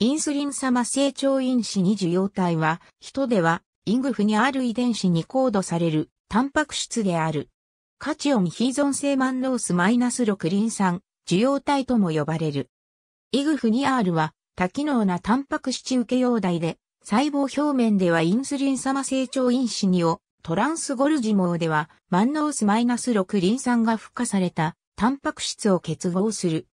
インスリン様成長因子2受容体は、人では、イングフにある遺伝子にコードされる、タンパク質である。カチオン非依存性マンノースマイナス -6 リン酸、受容体とも呼ばれる。イグフ 2R は、多機能なタンパク質受け容体で、細胞表面ではインスリン様成長因子2を、トランスゴルジ網では、マンノースマイナス -6 リン酸が付加された、タンパク質を結合する。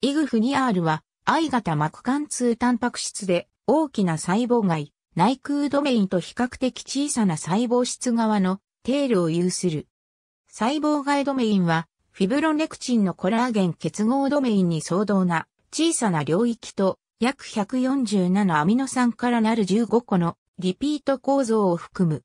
イグフ 2R は、I 型膜貫通タンパク質で大きな細胞外、内空ドメインと比較的小さな細胞質側のテールを有する。細胞外ドメインはフィブロネクチンのコラーゲン結合ドメインに相当な小さな領域と約147アミノ酸からなる15個のリピート構造を含む。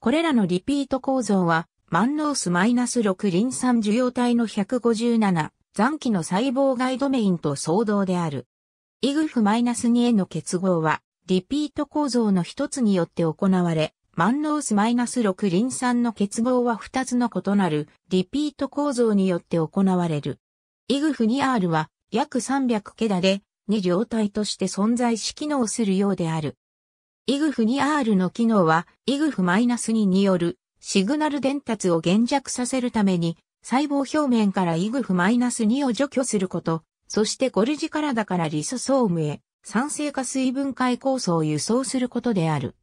これらのリピート構造は、万能スマイナス -6 リン酸受容体の157、残機の細胞外ドメインと相同である。イグフ -2 への結合は、リピート構造の一つによって行われ、マンノース -6 リン酸の結合は二つの異なるリピート構造によって行われる。イグフ 2R は約300ケダで2両体として存在し機能するようである。イグフ 2R の機能はイグフ -2 によるシグナル伝達を減弱させるために細胞表面からイグフマイナス -2 を除去すること、そしてゴルジカラダからリソソームへ酸性化水分解酵素を輸送することである。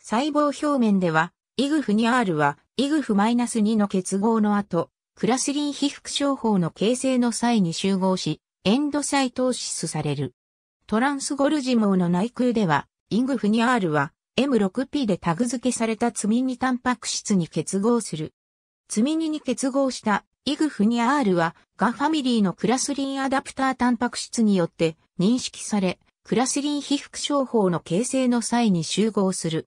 細胞表面では、イグフ 2R はイグフマイナス -2 の結合の後、クラスリン被覆症法の形成の際に集合し、エンドサイトをシスされる。トランスゴルジ網の内空では、イグフー r は M6P でタグ付けされた積み荷タンパク質に結合する。積み荷に結合したイグフニ R は、ガファミリーのクラスリンアダプタータンパク質によって認識され、クラスリン被覆症法の形成の際に集合する。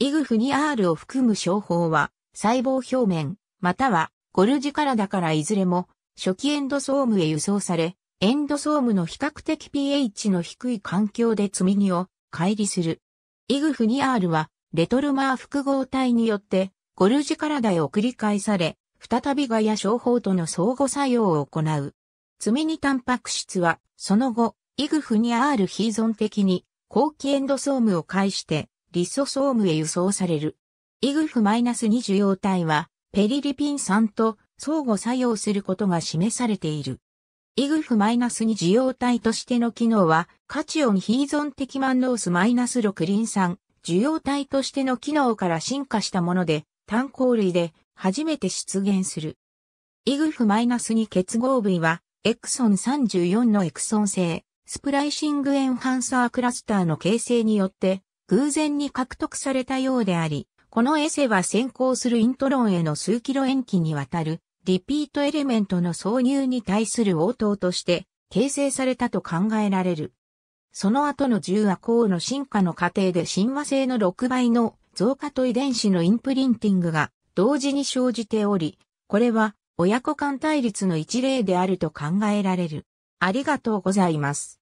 イグフニ R を含む症法は、細胞表面、またはゴルジカラだからいずれも、初期エンドソームへ輸送され、エンドソームの比較的 pH の低い環境で積み荷を乖離する。イグフニ R は、レトルマー複合体によってゴルジラ体を繰り返され、再びガや商法との相互作用を行う。爪にタンパク質は、その後、イグフに R ーゾン的に、後期エンドソームを介して、リソソームへ輸送される。イグフ -2 受容体は、ペリリピン酸と相互作用することが示されている。イグフ -2 受容体としての機能は、カチオンヒーゾン的マンノース -6 リン酸、受容体としての機能から進化したもので、炭鉱類で初めて出現する。イグフマイナス -2 結合部位は、エクソン34のエクソン製、スプライシングエンハンサークラスターの形成によって、偶然に獲得されたようであり、このエセは先行するイントロンへの数キロ延期にわたる、リピートエレメントの挿入に対する応答として、形成されたと考えられる。その後の10亜項の進化の過程で神和性の6倍の増加と遺伝子のインプリンティングが同時に生じており、これは親子間対立の一例であると考えられる。ありがとうございます。